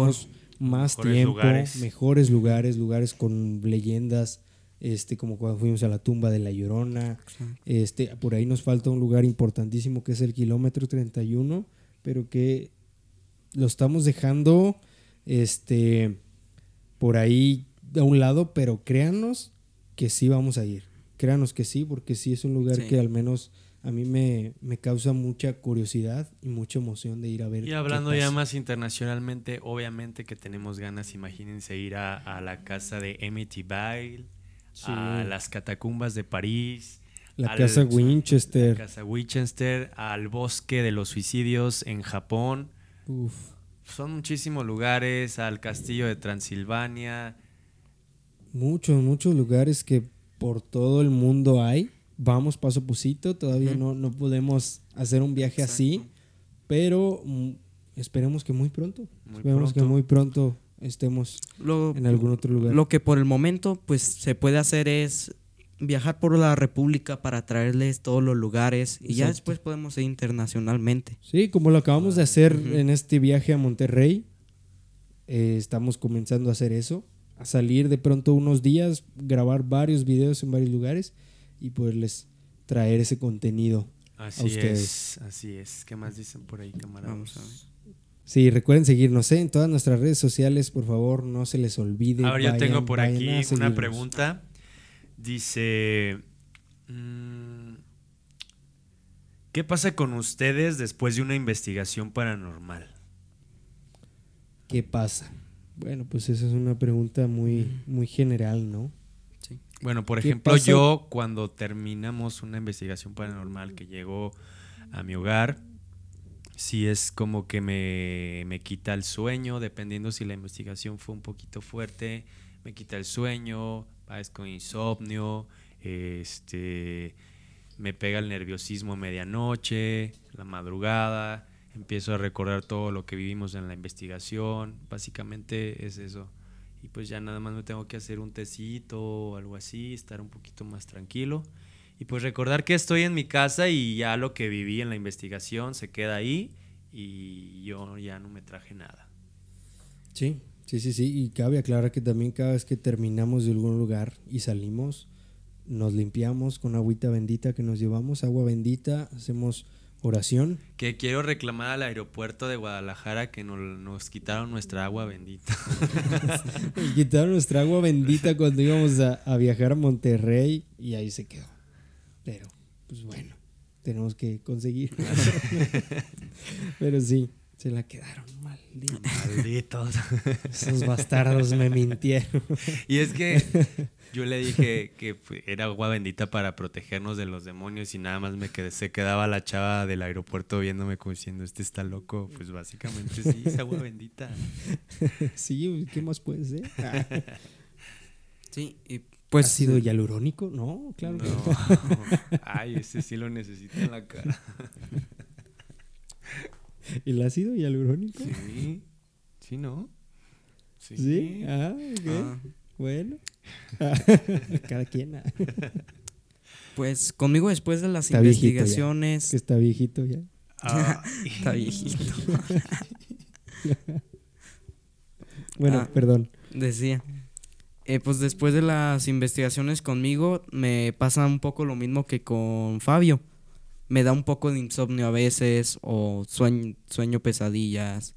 más tiempo, mejores lugares, lugares con leyendas, este, como cuando fuimos a la tumba de La Llorona. Este, por ahí nos falta un lugar importantísimo que es el kilómetro 31, pero que lo estamos dejando este, por ahí a un lado, pero créanos que sí vamos a ir. Créanos que sí, porque sí es un lugar que al menos a mí me, causa mucha curiosidad y mucha emoción de ir a ver. Y hablando ya más internacionalmente, obviamente que tenemos ganas, imagínense ir a, la casa de Emmett Bail a las catacumbas de París. La casa Winchester. La casa Winchester, al bosque de los suicidios en Japón. Son muchísimos lugares, al castillo de Transilvania. Muchos, muchos lugares que por todo el mundo hay. Vamos paso a pasito, todavía no, no podemos hacer un viaje así, pero mm, esperemos que muy pronto. esperemos que muy pronto estemos en algún otro lugar. Lo que por el momento pues se puede hacer es viajar por la República para traerles todos los lugares y ya después podemos ir internacionalmente. Sí, como lo acabamos de ah, hacer en este viaje a Monterrey, eh, estamos comenzando a hacer eso, a salir de pronto unos días, grabar varios videos en varios lugares y poderles traer ese contenido. Así a ustedes. es, así es. ¿Qué más dicen por ahí, camaradas? Vamos Sí, recuerden seguirnos en todas nuestras redes sociales, por favor, no se les olvide. Ahora yo tengo por aquí una pregunta. Dice, mm, ¿qué pasa con ustedes después de una investigación paranormal? ¿Qué pasa? Bueno, pues esa es una pregunta muy, muy general, ¿no? Sí. Bueno, por ejemplo, yo cuando terminamos una investigación paranormal que llegó a mi hogar, sí es como que me, quita el sueño, dependiendo si la investigación fue un poquito fuerte, me quita el sueño, con insomnio, este, me pega el nerviosismo a medianoche, la madrugada, empiezo a recordar todo lo que vivimos en la investigación, básicamente es eso. Y pues ya nada más me tengo que hacer un tecito o algo así, estar un poquito más tranquilo y pues recordar que estoy en mi casa y ya lo que viví en la investigación se queda ahí y yo ya no me traje nada. Sí, sí, sí, sí. Y cabe aclarar que también cada vez que terminamos de algún lugar y salimos, nos limpiamos con agüita bendita que nos llevamos, agua bendita, hacemos oración. Que quiero reclamar al aeropuerto de Guadalajara que nos, nos quitaron nuestra agua bendita. (laughs) quitaron nuestra agua bendita cuando íbamos a viajar a Monterrey y ahí se quedó. Pero, pues bueno, tenemos que conseguir. (laughs) (laughs) Pero sí, se la quedaron malditos. Malditos. Esos bastardos me mintieron. Y es que yo le dije que era agua bendita para protegernos de los demonios y nada más me quedé, se quedaba la chava del aeropuerto viéndome como diciendo, este está loco. Pues básicamente sí, es agua bendita. (laughs) Sí, ¿qué más puede ser? sí, y pues ácido hialurónico, no, claro. No. (laughs) Ay, ese sí lo necesita en la cara. (laughs) ¿Y ¿El ácido hialurónico? Sí. Sí, ¿no? Sí. Ah, ah, Bueno. (laughs) cada quien. Ah. Pues conmigo después de las investigaciones. que está viejito ya. Ah. está viejito. bueno, perdón. Decía. Eh, pues después de las investigaciones conmigo me pasa un poco lo mismo que con Fabio. Me da un poco de insomnio a veces o sueño, pesadillas.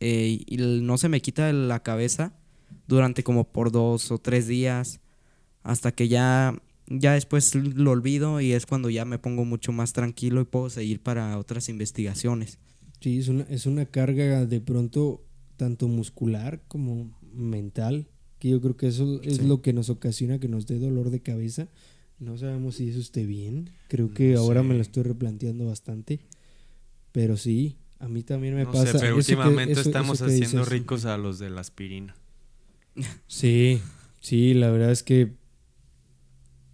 Eh, y no se me quita la cabeza durante como por dos o tres días hasta que ya, ya después lo olvido y es cuando ya me pongo mucho más tranquilo y puedo seguir para otras investigaciones. Sí, es una, es una carga de pronto tanto muscular como mental que yo creo que eso es lo que nos ocasiona que nos dé dolor de cabeza. No sabemos si eso esté bien. Creo que ahora me lo estoy replanteando bastante. Pero sí, a mí también me no pasa. Sé, pero últimamente estamos haciendo ricos a los de la aspirina. Sí, sí, la verdad es que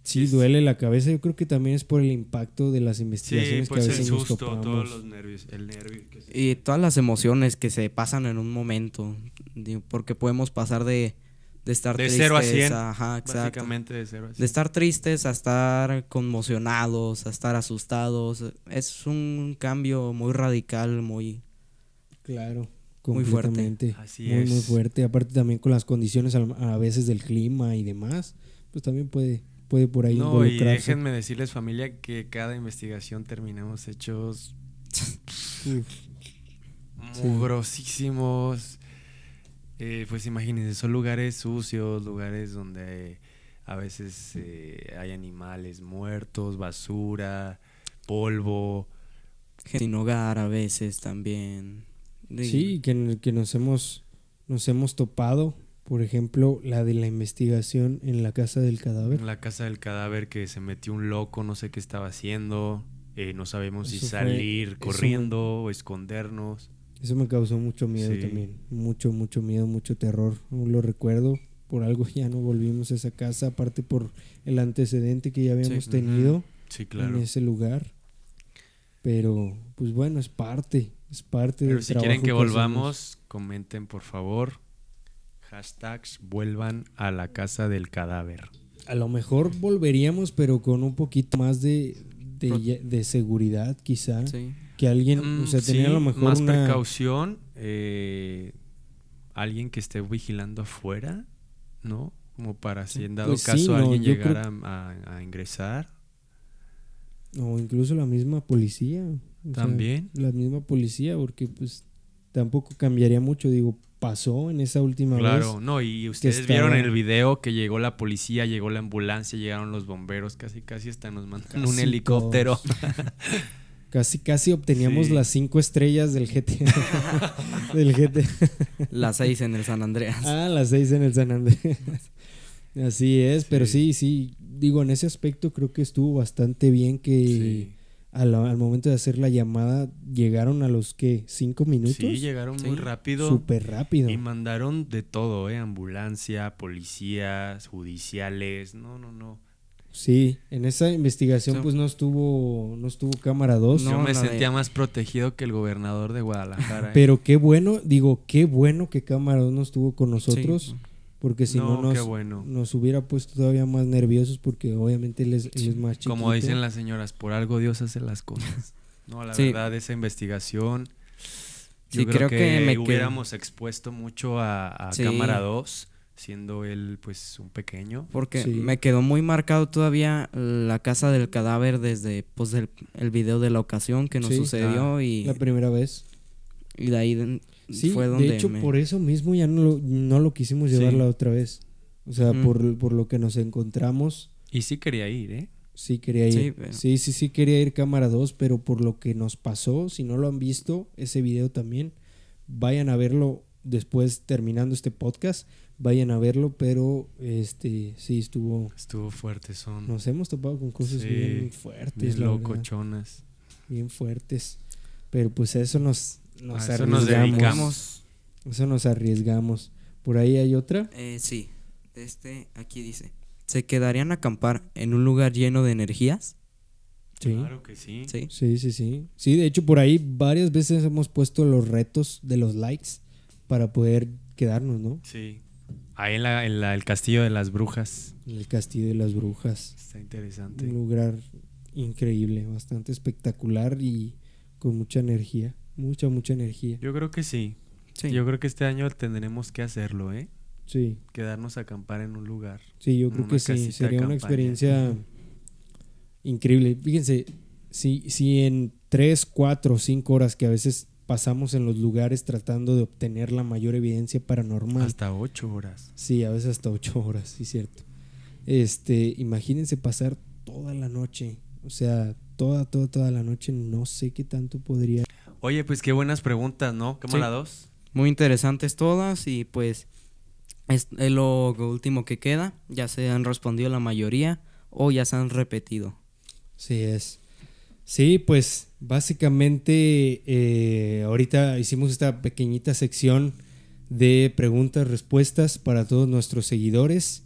sí, duele la cabeza. Yo creo que también es por el impacto de las investigaciones que a pues veces el susto, todos los nervios, Y todas las emociones que se pasan en un momento, porque podemos pasar de de estar tristes. a de estar tristes a estar conmocionados, a estar asustados. Es un cambio muy radical, muy. Claro. Muy fuerte. muy, Muy fuerte. Aparte también con las condiciones a, veces del clima y demás, pues también puede, puede por ahí no, Y déjenme decirles, familia, que cada investigación terminamos hechos (laughs) mugrosísimos. Eh, pues imagínense, son lugares sucios, lugares donde a veces eh, hay animales muertos, basura, polvo. sin hogar a veces también. Sí, que, que nos, hemos, nos hemos topado, por ejemplo, la de la investigación en la casa del cadáver. En la casa del cadáver que se metió un loco, no sé qué estaba haciendo, eh, no sabemos si salir corriendo o escondernos. Eso me causó mucho miedo también. Mucho, mucho miedo, mucho terror. lo recuerdo. Por algo (laughs) ya no volvimos a esa casa, aparte por el antecedente que ya habíamos tenido en ese lugar. Pero, pues bueno, es parte. Es parte Pero si quieren que, volvamos, comenten por favor. Hashtags vuelvan a la casa del cadáver. A lo mejor volveríamos, pero con un poquito más de, de, de seguridad, quizá. Sí que alguien, o mm, sea, tenía a lo mejor más precaución, eh, alguien que esté vigilando afuera, ¿no? Como para si en dado pues caso alguien llegara a, ingresar. O incluso la misma policía. También. la misma policía, porque pues tampoco cambiaría mucho, digo, pasó en esa última vez. Claro, no, y ustedes vieron el video que llegó la policía, llegó la ambulancia, llegaron los bomberos, casi casi hasta nos mandaron un helicóptero. (laughs) Casi, casi obteníamos las cinco estrellas del GT. (laughs) del GT las seis en el San Andreas. Ah, las seis en el San Andreas. Así es, pero sí, sí. Digo, en ese aspecto creo que estuvo bastante bien que al, momento de hacer la llamada llegaron a los que cinco minutos. Sí, llegaron muy rápido. Súper rápido. Y mandaron de todo, ¿eh? Ambulancia, policías, judiciales. No, no, no. Sí, en esa investigación pues no estuvo no estuvo cámara 2. No, yo me sentía más protegido que el gobernador de Guadalajara. (laughs) ¿eh? Pero qué bueno, digo, qué bueno que cámara 2 no estuvo con nosotros. Porque si no, nos, nos, hubiera puesto todavía más nerviosos porque obviamente él es, más Como dicen las señoras, por algo Dios hace las cosas. no, la verdad, esa investigación... Yo creo, que, me hubiéramos expuesto mucho a, a Cámara 2 siendo él pues un pequeño. Porque me quedó muy marcado todavía la casa del cadáver desde pues el, el video de la ocasión que nos sucedió ah. y la primera vez. Y de ahí sí, fue donde de hecho por eso mismo ya no lo, no lo quisimos llevar la otra vez. O sea, por, lo que nos encontramos. Y sí quería ir, ¿eh? Sí quería ir. Sí, sí, sí, quería ir cámara 2, pero por lo que nos pasó, si no lo han visto, ese video también, vayan a verlo después terminando este podcast vayan a verlo, pero este sí estuvo estuvo fuerte son. Nos hemos topado con cosas bien fuertes, bien locochonas. Bien fuertes. Pero pues eso nos arriesgamos. Eso nos arriesgamos. ¿Por ahí hay otra? Eh, sí. Este aquí dice, ¿se quedarían a acampar en un lugar lleno de energías? Sí. Claro que sí. sí. Sí, sí, sí. Sí, de hecho por ahí varias veces hemos puesto los retos de los likes para poder quedarnos, ¿no? Sí. Ahí en, el Castillo de las Brujas. El Castillo de las Brujas. Está interesante. Un lugar increíble, bastante espectacular y con mucha energía. Mucha, mucha energía. Yo creo que sí. sí. Yo creo que este año tendremos que hacerlo, ¿eh? Sí. Quedarnos a acampar en un lugar. Sí, yo creo que sí. Sería una experiencia increíble. Fíjense, si, si en 3, 4, cinco horas que a veces pasamos en los lugares tratando de obtener la mayor evidencia paranormal. Hasta ocho horas. Sí, a veces hasta ocho (laughs) horas, sí, cierto. Este, imagínense pasar toda la noche, o sea, toda, toda, toda la noche, no sé qué tanto podría. Oye, pues qué buenas preguntas, ¿no? ¿Cómo la dos? Muy interesantes todas y pues es lo último que queda, ya se han respondido la mayoría o ya se han repetido. Sí es. Sí, pues básicamente eh, ahorita hicimos esta pequeñita sección de preguntas, respuestas para todos nuestros seguidores.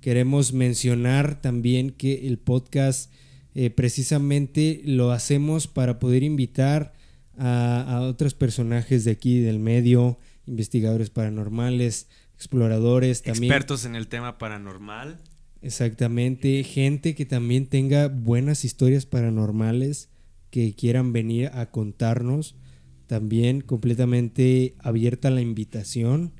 Queremos mencionar también que el podcast eh, precisamente lo hacemos para poder invitar a, otros personajes de aquí del medio, investigadores paranormales, exploradores, también expertos en el tema paranormal. Exactamente, gente que también tenga buenas historias paranormales que quieran venir a contarnos. También completamente abierta la invitación.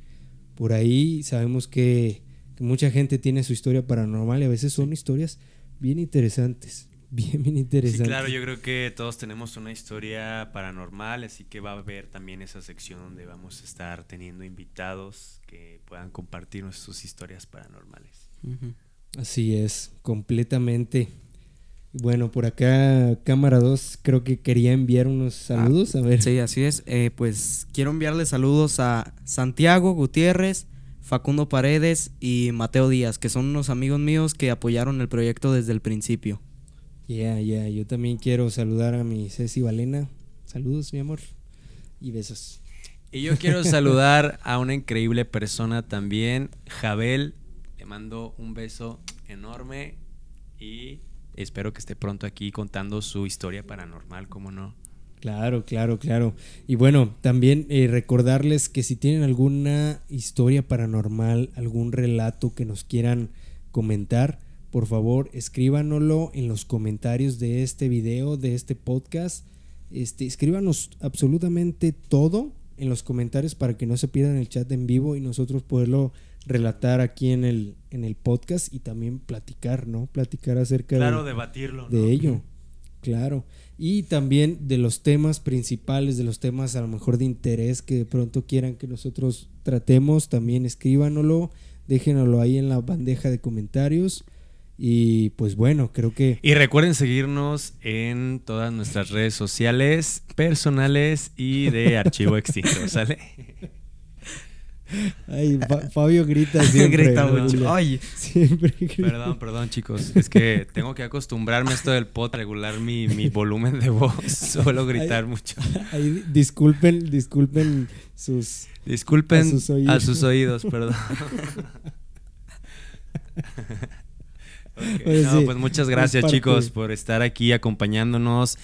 Por ahí sabemos que, mucha gente tiene su historia paranormal y a veces son historias bien interesantes. (laughs) Bien, bien interesantes. Sí, claro, yo creo que todos tenemos una historia paranormal, así que va a haber también esa sección donde vamos a estar teniendo invitados que puedan compartirnos sus historias paranormales. Así es, completamente. Bueno, por acá, Cámara 2, creo que quería enviar unos ah, saludos. a ver. Sí, así es. Eh, pues quiero enviarle saludos a Santiago Gutiérrez, Facundo Paredes y Mateo Díaz, que son unos amigos míos que apoyaron el proyecto desde el principio. Ya, ya. Yo también quiero saludar a mi Ceci Valena. Saludos, mi amor. Y besos. Y yo quiero saludar a una increíble persona también, Jabel mando un beso enorme y espero que esté pronto aquí contando su historia paranormal, como no. Claro, claro, claro. Y bueno, también eh, recordarles que si tienen alguna historia paranormal, algún relato que nos quieran comentar, por favor escríbanoslo en los comentarios de este video, de este podcast. Este, escríbanos absolutamente todo en los comentarios para que no se pierdan el chat en vivo y nosotros poderlo relatar aquí en el, en el podcast y también platicar, ¿no? Platicar acerca claro, de, debatirlo, de ello. Claro. Y también de los temas principales, de los temas a lo mejor de interés que de pronto quieran que nosotros tratemos, también escríbanoslo, déjenoslo ahí en la bandeja de comentarios. Y pues bueno, creo que... Y recuerden seguirnos en todas nuestras redes sociales personales y de (laughs) archivo extinto, ¿sale? (laughs) Ay, Fabio grita (laughs) siempre. grita mucho. Ay, siempre grita. Perdón, perdón, chicos. Es que tengo que acostumbrarme a esto del pot, regular mi, volumen de voz. (laughs) Suelo gritar mucho. disculpen, disculpen sus. Disculpen a sus oídos, perdón. (laughs) no, pues muchas gracias, chicos, por estar aquí acompañándonos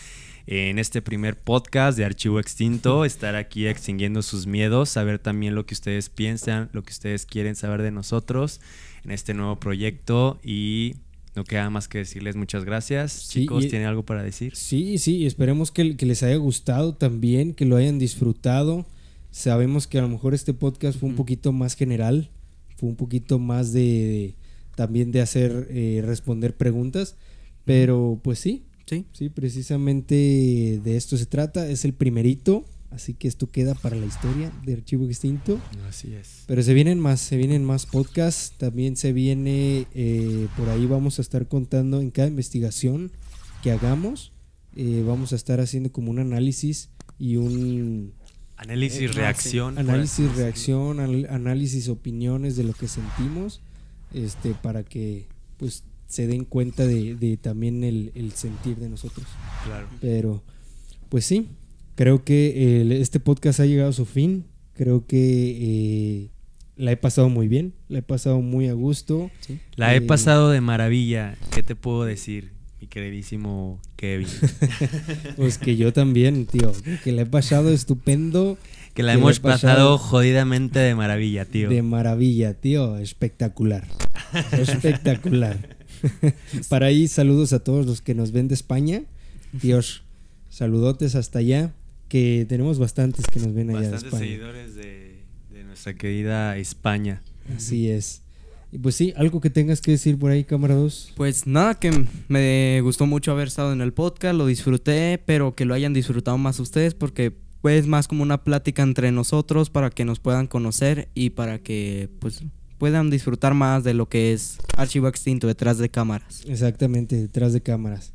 en este primer podcast de Archivo Extinto, estar aquí extinguiendo sus miedos, saber también lo que ustedes piensan, lo que ustedes quieren saber de nosotros en este nuevo proyecto y no queda más que decirles muchas gracias. Chicos, ¿tienen algo para decir? Sí, sí, esperemos que, les haya gustado también, que lo hayan disfrutado. Sabemos que a lo mejor este podcast fue un poquito más general, fue un poquito más de, también de hacer, eh, responder preguntas, pero pues sí, Sí. precisamente de esto se trata. Es el primerito. Así que esto queda para la historia de Archivo Extinto. Así es. Pero se vienen más, se vienen más podcasts. También se viene, eh, por ahí vamos a estar contando en cada investigación que hagamos. Eh, vamos a estar haciendo como un análisis y un... Análisis, eh, reacción. Análisis, reacción, análisis, opiniones de lo que sentimos. Este, para que pues se den cuenta de, también el, sentir de nosotros. Claro. Pero, pues sí, creo que este podcast ha llegado a su fin. Creo que eh, la he pasado muy bien, la he pasado muy a gusto. La he eh, pasado de maravilla. ¿Qué te puedo decir? mi queridísimo Kevin. (laughs) pues que yo también, tío. Que la he pasado estupendo. Que la hemos pasado, jodidamente de maravilla, tío. De maravilla, tío. Espectacular. (laughs) Espectacular. (laughs) Para ahí, saludos a todos los que nos ven de España. Dios, saludotes hasta allá, que tenemos bastantes que nos ven allá de España. seguidores de, nuestra querida España. Así es. Y pues sí, algo que tengas que decir por ahí, camarados. Pues nada, que me gustó mucho haber estado en el podcast, lo disfruté, pero que lo hayan disfrutado más ustedes porque es más como una plática entre nosotros para que nos puedan conocer y para que pues puedan disfrutar más de lo que es Archivo Extinto detrás de cámaras. Exactamente, detrás de cámaras.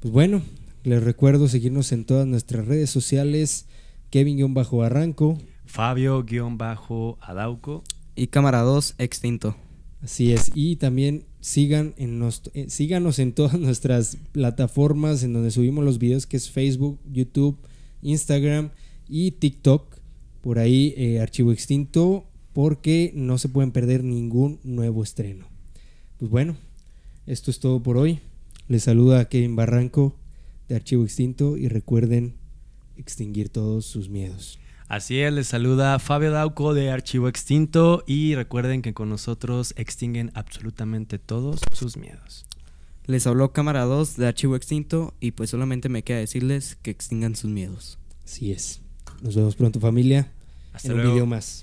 Pues bueno, les recuerdo seguirnos en todas nuestras redes sociales. kevin arranco Fabio-Adauco. Y Cámara 2 Extinto. Así es. Y también sigan en nos, eh, síganos en todas (laughs) nuestras plataformas en donde subimos los videos, que es Facebook, YouTube, Instagram y TikTok. Por ahí eh, Archivo Extinto porque no se pueden perder ningún nuevo estreno. Pues bueno, esto es todo por hoy. Les saluda a Kevin Barranco de Archivo Extinto y recuerden extinguir todos sus miedos. Así es, les saluda Fabio Dauco de Archivo Extinto y recuerden que con nosotros extinguen absolutamente todos sus miedos. Les habló Cámara 2 de Archivo Extinto y pues solamente me queda decirles que extingan sus miedos. Así es. Nos vemos pronto familia Hasta en un video más.